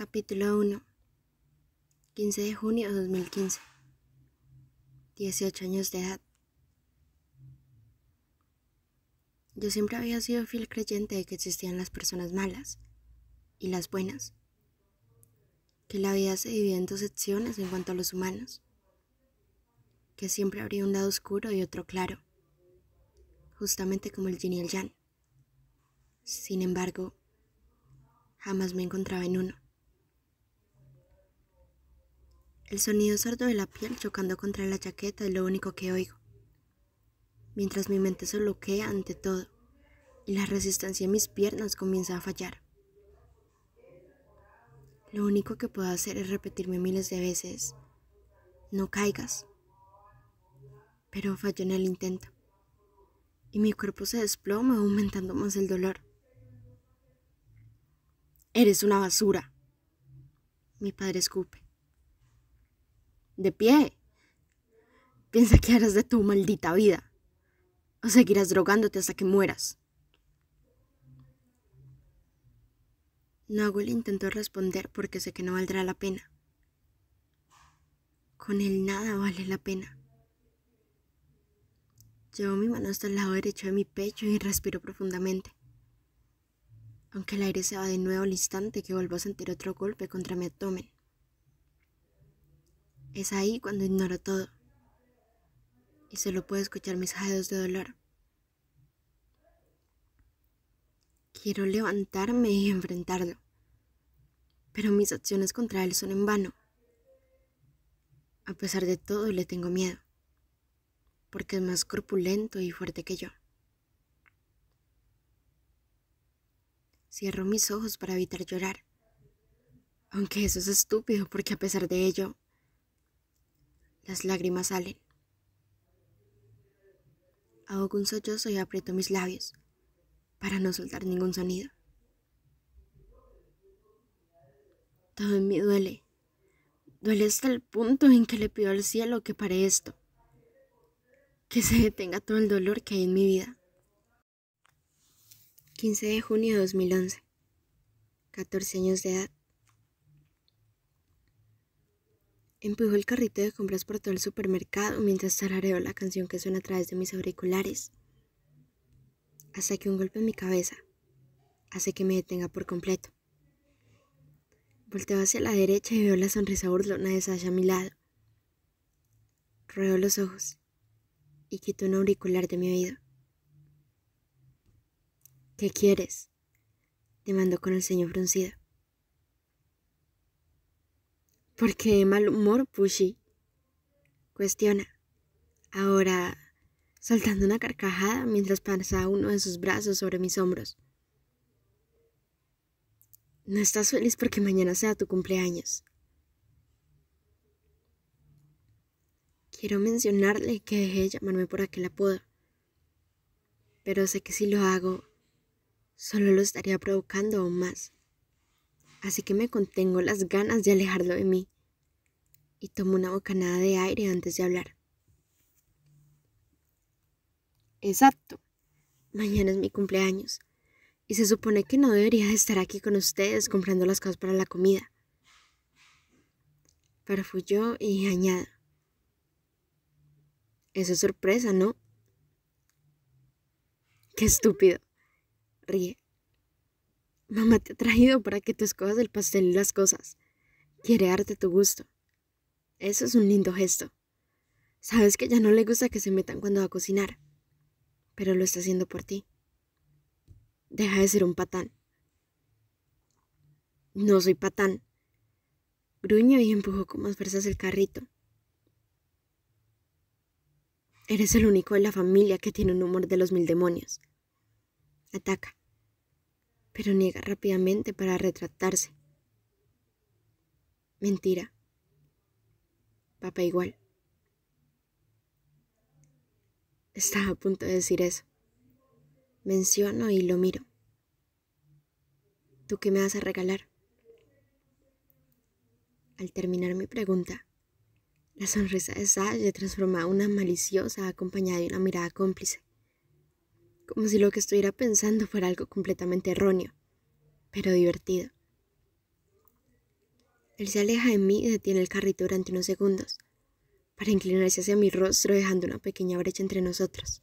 Capítulo 1 15 de junio de 2015 18 años de edad Yo siempre había sido fiel creyente de que existían las personas malas y las buenas, que la vida se divide en dos secciones en cuanto a los humanos, que siempre habría un lado oscuro y otro claro, justamente como el yin y el yang. Sin embargo, jamás me encontraba en uno. El sonido sordo de la piel chocando contra la chaqueta es lo único que oigo, mientras mi mente se bloquea ante todo y la resistencia en mis piernas comienza a fallar. Lo único que puedo hacer es repetirme miles de veces, no caigas, pero fallo en el intento y mi cuerpo se desploma aumentando más el dolor. Eres una basura. Mi padre escupe de pie. Piensa que harás de tu maldita vida. O seguirás drogándote hasta que mueras. intento intentó responder porque sé que no valdrá la pena. Con él nada vale la pena. Llevo mi mano hasta el lado derecho de mi pecho y respiro profundamente. Aunque el aire se va de nuevo al instante que vuelvo a sentir otro golpe contra mi abdomen. Es ahí cuando ignoro todo y solo puedo escuchar mis jadeos de dolor. Quiero levantarme y enfrentarlo, pero mis acciones contra él son en vano. A pesar de todo le tengo miedo, porque es más corpulento y fuerte que yo. Cierro mis ojos para evitar llorar, aunque eso es estúpido porque a pesar de ello las lágrimas salen. Hago un sollozo y aprieto mis labios para no soltar ningún sonido. Todo en mí duele. Duele hasta el punto en que le pido al cielo que pare esto. Que se detenga todo el dolor que hay en mi vida. 15 de junio de 2011. 14 años de edad. Empujo el carrito de compras por todo el supermercado mientras tarareo la canción que suena a través de mis auriculares. Hasta que un golpe en mi cabeza hace que me detenga por completo. Volteo hacia la derecha y veo la sonrisa burlona de Sasha a mi lado. Ruedo los ojos y quito un auricular de mi oído. ¿Qué quieres? demandó con el ceño fruncido porque mal humor Pushy cuestiona. Ahora, soltando una carcajada mientras pasa uno de sus brazos sobre mis hombros. No estás feliz porque mañana sea tu cumpleaños. Quiero mencionarle que dejé de llamarme por aquel apodo, pero sé que si lo hago, solo lo estaría provocando aún más así que me contengo las ganas de alejarlo de mí y tomo una bocanada de aire antes de hablar. Exacto. Mañana es mi cumpleaños y se supone que no debería estar aquí con ustedes comprando las cosas para la comida. Pero fui yo y añada. Eso es sorpresa, ¿no? Qué estúpido. Ríe. Mamá te ha traído para que tú escojas el pastel y las cosas. Quiere darte tu gusto. Eso es un lindo gesto. Sabes que ya no le gusta que se metan cuando va a cocinar, pero lo está haciendo por ti. Deja de ser un patán. No soy patán. Gruñó y empujó con más fuerzas el carrito. Eres el único de la familia que tiene un humor de los mil demonios. Ataca pero niega rápidamente para retractarse. Mentira. Papá igual. Estaba a punto de decir eso. Menciono y lo miro. ¿Tú qué me vas a regalar? Al terminar mi pregunta, la sonrisa de Sage transforma en una maliciosa acompañada de una mirada cómplice como si lo que estuviera pensando fuera algo completamente erróneo, pero divertido. Él se aleja de mí y detiene el carrito durante unos segundos, para inclinarse hacia mi rostro dejando una pequeña brecha entre nosotros.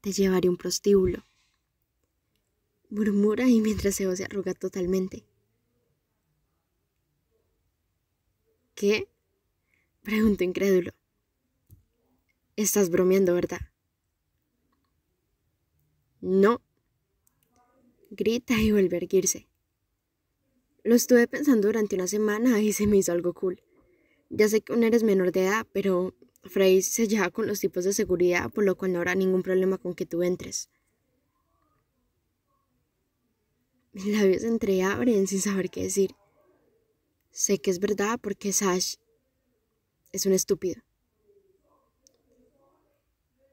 Te llevaré un prostíbulo, murmura y mientras se se arruga totalmente. ¿Qué? Pregunto incrédulo. Estás bromeando, ¿verdad? No. Grita y vuelve a erguirse. Lo estuve pensando durante una semana y se me hizo algo cool. Ya sé que aún eres menor de edad, pero Frey se lleva con los tipos de seguridad, por lo cual no habrá ningún problema con que tú entres. Mis labios se entreabren sin saber qué decir. Sé que es verdad porque Sash es un estúpido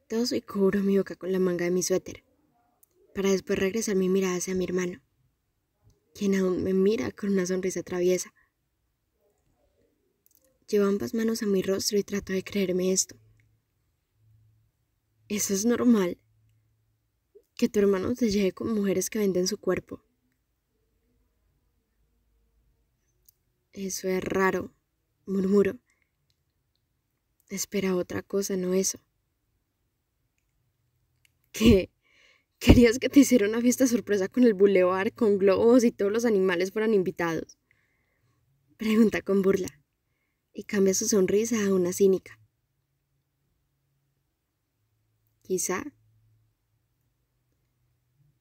y cubro mi boca con la manga de mi suéter, para después regresar mi mirada hacia mi hermano, quien aún me mira con una sonrisa traviesa. Llevo ambas manos a mi rostro y trato de creerme esto. Eso es normal. Que tu hermano se lleve con mujeres que venden su cuerpo. Eso es raro, murmuro. Espera otra cosa, no eso que querías que te hiciera una fiesta sorpresa con el boulevard, con globos y todos los animales fueran invitados. Pregunta con burla y cambia su sonrisa a una cínica. Quizá.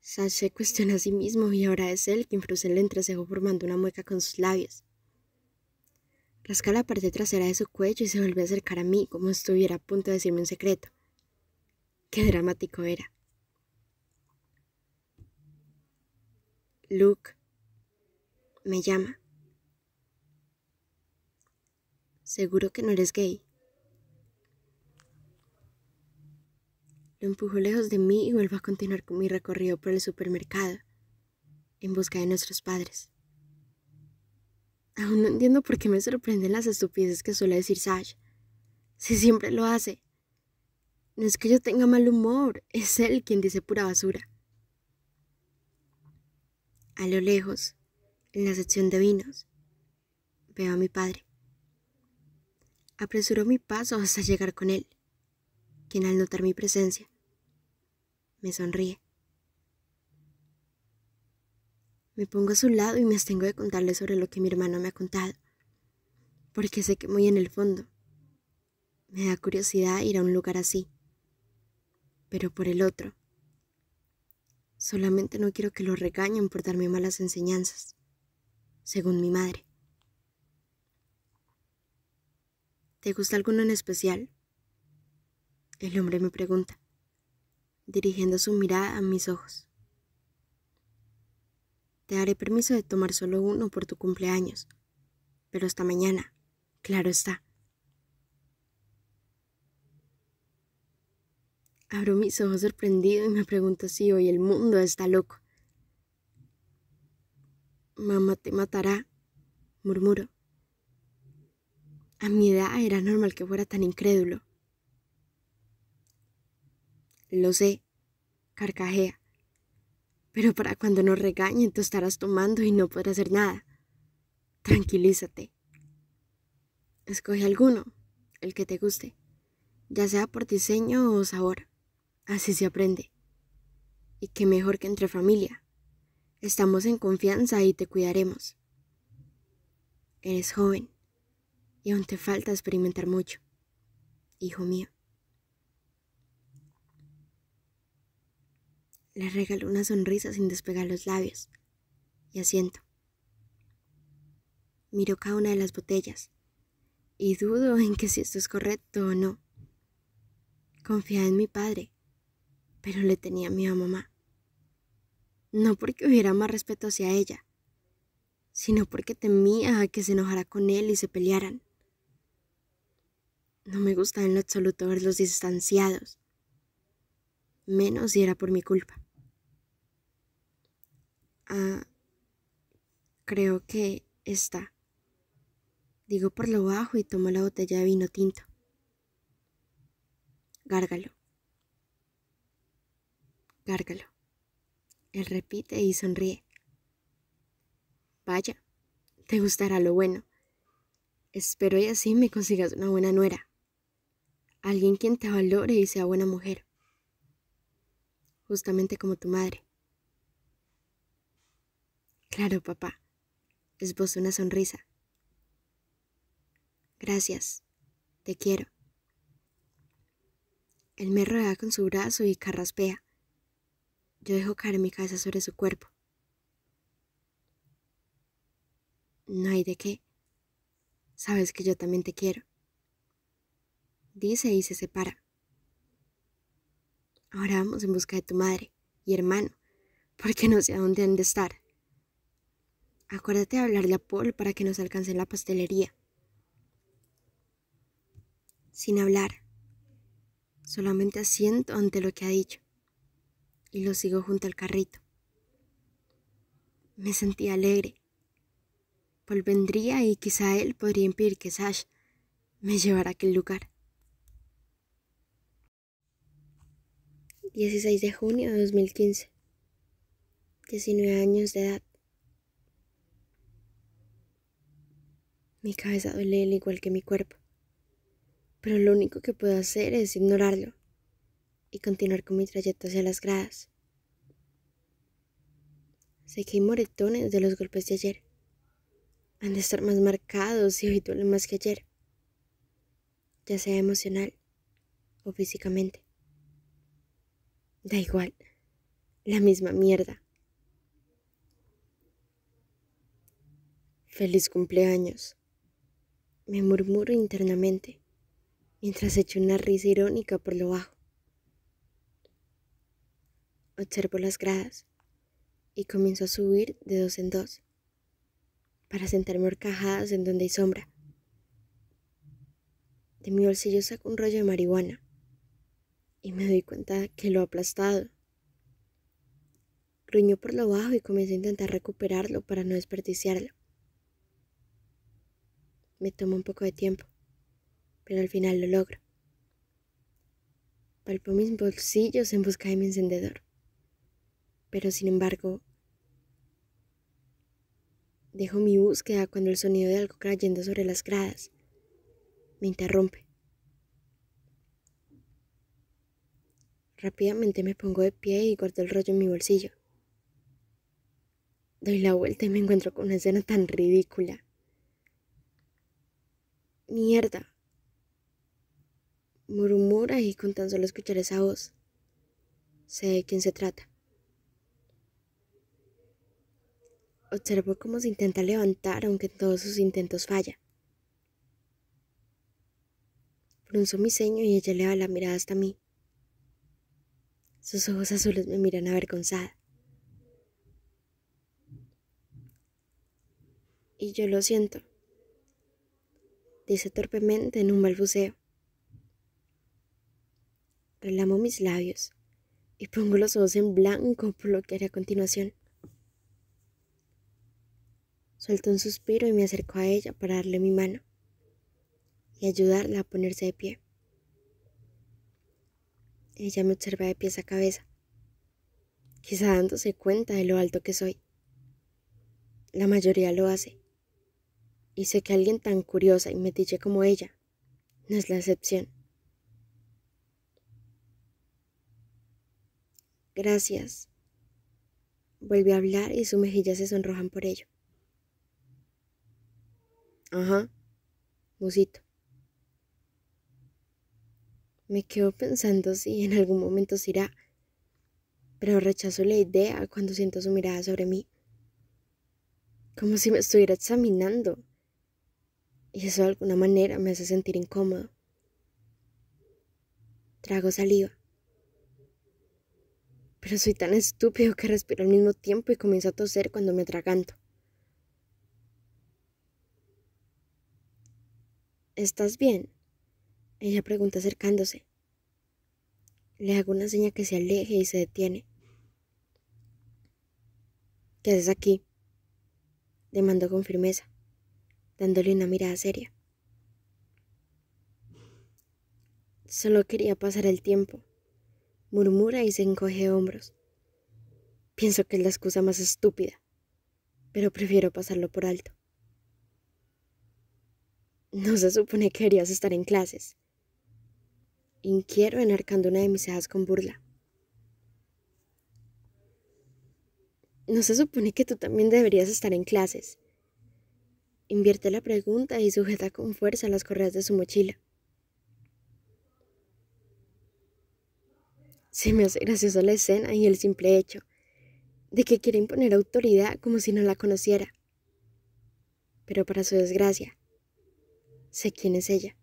se cuestiona a sí mismo y ahora es él quien frunce el entrecejo formando una mueca con sus labios. Rasca la parte trasera de su cuello y se vuelve a acercar a mí como si estuviera a punto de decirme un secreto. Qué dramático era. Luke me llama. Seguro que no eres gay. Lo empujo lejos de mí y vuelvo a continuar con mi recorrido por el supermercado en busca de nuestros padres. Aún no entiendo por qué me sorprenden las estupideces que suele decir Sash. Si siempre lo hace. No es que yo tenga mal humor, es él quien dice pura basura. A lo lejos, en la sección de vinos, veo a mi padre. Apresuro mi paso hasta llegar con él, quien al notar mi presencia, me sonríe. Me pongo a su lado y me abstengo de contarle sobre lo que mi hermano me ha contado, porque sé que muy en el fondo me da curiosidad ir a un lugar así, pero por el otro. Solamente no quiero que lo regañen por darme malas enseñanzas, según mi madre. ¿Te gusta alguno en especial? El hombre me pregunta, dirigiendo su mirada a mis ojos. Te haré permiso de tomar solo uno por tu cumpleaños, pero hasta mañana, claro está. Abro mis ojos sorprendido y me pregunto si hoy el mundo está loco. Mamá te matará, murmuro. A mi edad era normal que fuera tan incrédulo. Lo sé, carcajea. Pero para cuando nos regañen, tú estarás tomando y no podrás hacer nada. Tranquilízate. Escoge alguno, el que te guste, ya sea por diseño o sabor. Así se aprende. Y qué mejor que entre familia. Estamos en confianza y te cuidaremos. Eres joven y aún te falta experimentar mucho, hijo mío. Le regaló una sonrisa sin despegar los labios y asiento. Miró cada una de las botellas y dudo en que si esto es correcto o no. Confía en mi padre pero le tenía miedo a mamá. No porque hubiera más respeto hacia ella, sino porque temía que se enojara con él y se pelearan. No me gusta en lo absoluto verlos distanciados, menos si era por mi culpa. Ah, creo que está. Digo por lo bajo y tomo la botella de vino tinto. Gárgalo. Cárgalo. Él repite y sonríe. Vaya, te gustará lo bueno. Espero y así me consigas una buena nuera. Alguien quien te valore y sea buena mujer. Justamente como tu madre. Claro, papá. Esbozo una sonrisa. Gracias. Te quiero. Él me rodea con su brazo y carraspea. Yo dejo caer mi cabeza sobre su cuerpo. No hay de qué. Sabes que yo también te quiero. Dice y se separa. Ahora vamos en busca de tu madre y hermano, porque no sé a dónde han de estar. Acuérdate de hablarle a Paul para que nos alcance la pastelería. Sin hablar, solamente asiento ante lo que ha dicho y lo sigo junto al carrito. Me sentí alegre. Volvendría y quizá él podría impedir que Sash me llevara a aquel lugar. 16 de junio de 2015. 19 años de edad. Mi cabeza duele igual que mi cuerpo, pero lo único que puedo hacer es ignorarlo y continuar con mi trayecto hacia las gradas. Sé que hay moretones de los golpes de ayer. Han de estar más marcados y hoy más que ayer, ya sea emocional o físicamente. Da igual, la misma mierda. Feliz cumpleaños, me murmuro internamente, mientras echo una risa irónica por lo bajo observo las gradas y comienzo a subir de dos en dos para sentarme horcajadas en donde hay sombra. De mi bolsillo saco un rollo de marihuana y me doy cuenta que lo he aplastado. Gruñó por lo bajo y comienzo a intentar recuperarlo para no desperdiciarlo. Me tomó un poco de tiempo, pero al final lo logro. Palpo mis bolsillos en busca de mi encendedor pero sin embargo, dejo mi búsqueda cuando el sonido de algo cayendo sobre las gradas me interrumpe. Rápidamente me pongo de pie y guardo el rollo en mi bolsillo. Doy la vuelta y me encuentro con una escena tan ridícula. Mierda. Murmura y con tan solo escuchar esa voz, sé de quién se trata. Observo cómo se intenta levantar aunque en todos sus intentos falla. Frunzó mi ceño y ella eleva la mirada hasta mí. Sus ojos azules me miran avergonzada. Y yo lo siento, dice torpemente en un balbuceo. Relamo mis labios y pongo los ojos en blanco por lo que haré a continuación. Suelto un suspiro y me acercó a ella para darle mi mano y ayudarla a ponerse de pie. Ella me observa de pies a cabeza, quizá dándose cuenta de lo alto que soy. La mayoría lo hace. Y sé que alguien tan curiosa y metiche como ella no es la excepción. Gracias. Vuelve a hablar y sus mejillas se sonrojan por ello. Ajá, musito. Me quedo pensando si en algún momento se irá, pero rechazo la idea cuando siento su mirada sobre mí, como si me estuviera examinando, y eso de alguna manera me hace sentir incómodo. Trago saliva pero soy tan estúpido que respiro al mismo tiempo y comienzo a toser cuando me atraganto. ¿Estás bien? Ella pregunta acercándose. Le hago una seña que se aleje y se detiene. ¿Qué haces aquí? Demandó con firmeza, dándole una mirada seria. Solo quería pasar el tiempo, murmura y se encoge hombros. Pienso que es la excusa más estúpida, pero prefiero pasarlo por alto. No se supone que deberías estar en clases. Inquiero enarcando una de mis cejas con burla. ¿No se supone que tú también deberías estar en clases? Invierte la pregunta y sujeta con fuerza las correas de su mochila. Se me hace graciosa la escena y el simple hecho de que quiere imponer autoridad como si no la conociera. Pero para su desgracia, sé quién es ella.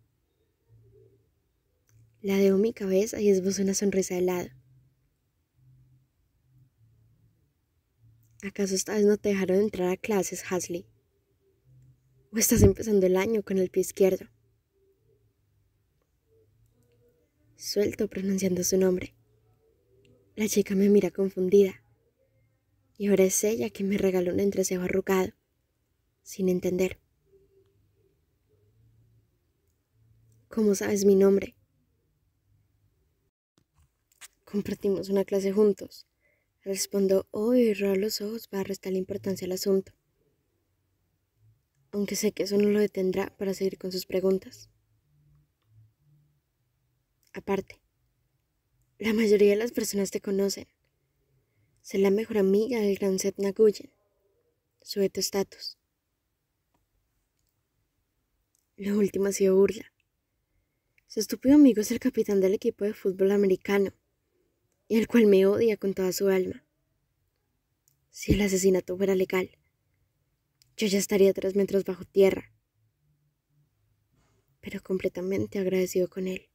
Ladeo mi cabeza y esbozo una sonrisa de lado. ¿Acaso esta vez no te dejaron entrar a clases, Hasley? ¿O estás empezando el año con el pie izquierdo? Suelto pronunciando su nombre. La chica me mira confundida. Y ahora es ella que me regaló un entrecejo arrugado, sin entender. ¿Cómo sabes mi nombre? Compartimos una clase juntos. Respondo hoy oh, y los ojos para restar la importancia al asunto. Aunque sé que eso no lo detendrá para seguir con sus preguntas. Aparte, la mayoría de las personas te conocen. Sé la mejor amiga del gran Seth Naguyen. Sube tu estatus. La última ha sido burla. Su estúpido amigo es el capitán del equipo de fútbol americano, y el cual me odia con toda su alma. Si el asesinato fuera legal, yo ya estaría tres metros bajo tierra, pero completamente agradecido con él.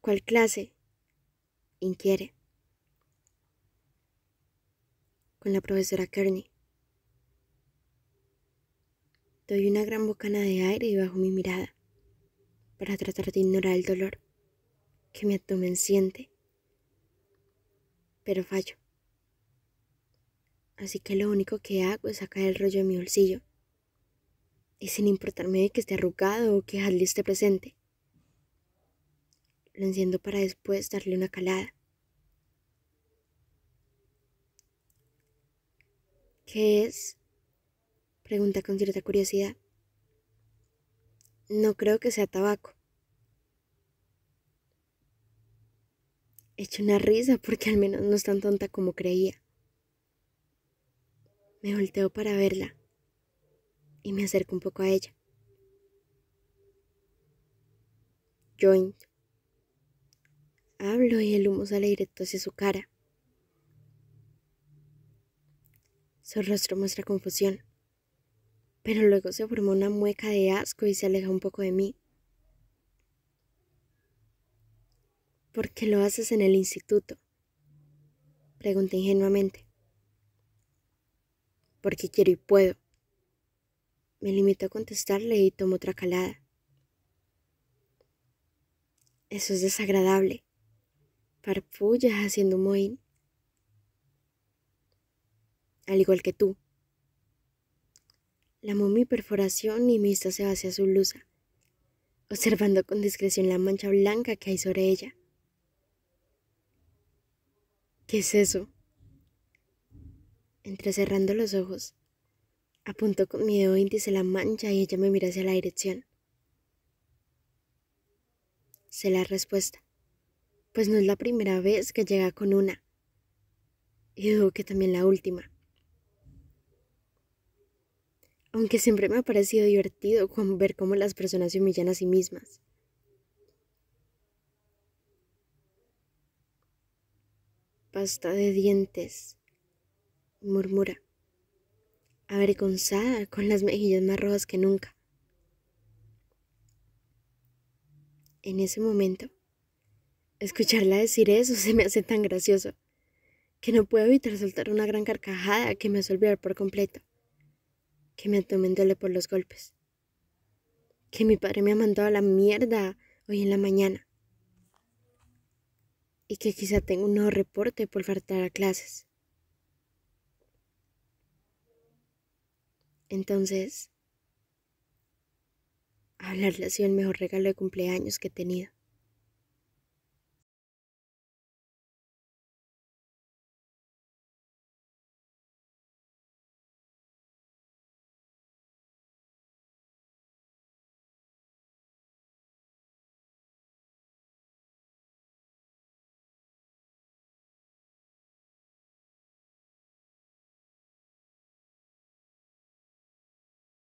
¿Cuál clase? inquiere. Con la profesora Kearney. Doy una gran bocana de aire y bajo mi mirada para tratar de ignorar el dolor que me abdomen siente, pero fallo. Así que lo único que hago es sacar el rollo de mi bolsillo y sin importarme de que esté arrugado o que Hadley esté presente. Lo enciendo para después darle una calada. ¿Qué es Pregunta con cierta curiosidad. No creo que sea tabaco. Echo una risa porque al menos no es tan tonta como creía. Me volteo para verla y me acerco un poco a ella. Joint. Hablo y el humo sale directo hacia su cara. Su rostro muestra confusión pero luego se formó una mueca de asco y se alejó un poco de mí. ¿Por qué lo haces en el instituto? Pregunté ingenuamente. Porque quiero y puedo. Me limito a contestarle y tomó otra calada. Eso es desagradable. Parpullas haciendo un mohín. Al igual que tú. Lamó mi perforación y mi vista se hacia su blusa, observando con discreción la mancha blanca que hay sobre ella. ¿Qué es eso? Entrecerrando los ojos, apuntó con mi dedo índice la mancha y ella me mira hacia la dirección. Sé la respuesta, pues no es la primera vez que llega con una, y dudo que también la última aunque siempre me ha parecido divertido ver cómo las personas se humillan a sí mismas. Pasta de dientes, murmura, avergonzada con las mejillas más rojas que nunca. En ese momento, escucharla decir eso se me hace tan gracioso que no puedo evitar soltar una gran carcajada que me hace olvidar por completo que me en por los golpes, que mi padre me ha mandado a la mierda hoy en la mañana y que quizá tengo un nuevo reporte por faltar a clases. Entonces, hablarle ha sido el mejor regalo de cumpleaños que he tenido.